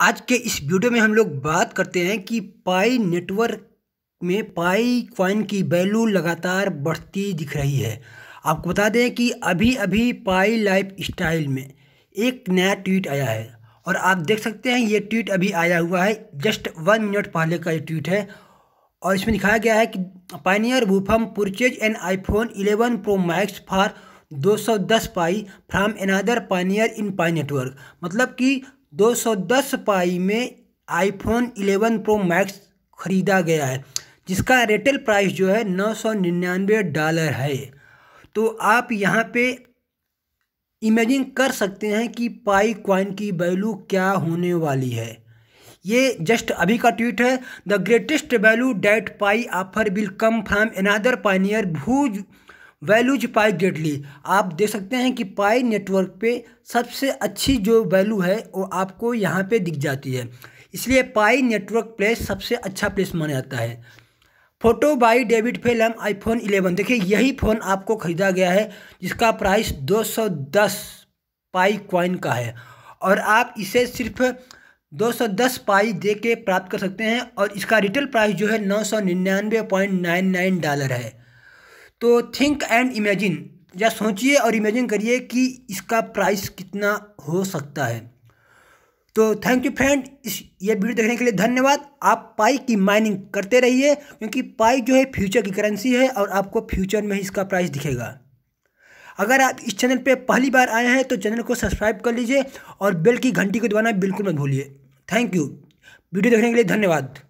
आज के इस वीडियो में हम लोग बात करते हैं कि पाई नेटवर्क में पाई क्वाइन की वैल्यू लगातार बढ़ती दिख रही है आपको बता दें कि अभी अभी पाई लाइफ स्टाइल में एक नया ट्वीट आया है और आप देख सकते हैं ये ट्वीट अभी आया हुआ है जस्ट वन मिनट पहले का ये ट्वीट है और इसमें दिखाया गया है कि पाइनियर वूफम purchase an iPhone 11 Pro Max for 210 pi from another pioneer in pi network मतलब कि 210 पाई में आईफोन 11 प्रो मैक्स ख़रीदा गया है जिसका रिटेल प्राइस जो है नौ सौ निन्यानवे डॉलर है तो आप यहाँ पे इमेजिन कर सकते हैं कि पाई क्वाइन की वैल्यू क्या होने वाली है ये जस्ट अभी का ट्वीट है the greatest value that pi offer will come from another pioneer भूज वैल्यूज पाई डेटली आप देख सकते हैं कि पाई नेटवर्क पे सबसे अच्छी जो वैल्यू है वो आपको यहाँ पे दिख जाती है इसलिए पाई नेटवर्क प्लेस सबसे अच्छा प्लेस माना जाता है फोटो बाई डेविड फेलम आईफोन 11 देखिए यही फ़ोन आपको ख़रीदा गया है जिसका प्राइस 210 पाई क्वाइन का है और आप इसे सिर्फ 210 पाई दे के प्राप्त कर सकते हैं और इसका रिटेल प्राइस जो है नौ डॉलर है तो थिंक एंड इमेजिन या सोचिए और इमेजिन करिए कि इसका प्राइस कितना हो सकता है तो थैंक यू फ्रेंड इस ये वीडियो देखने के लिए धन्यवाद आप पाई की माइनिंग करते रहिए क्योंकि पाई जो है फ्यूचर की करेंसी है और आपको फ्यूचर में ही इसका प्राइस दिखेगा अगर आप इस चैनल पे पहली बार आए हैं तो चैनल को सब्सक्राइब कर लीजिए और बेल की घंटी को दबाना बिल्कुल मत भूलिए थैंक यू वीडियो देखने के लिए धन्यवाद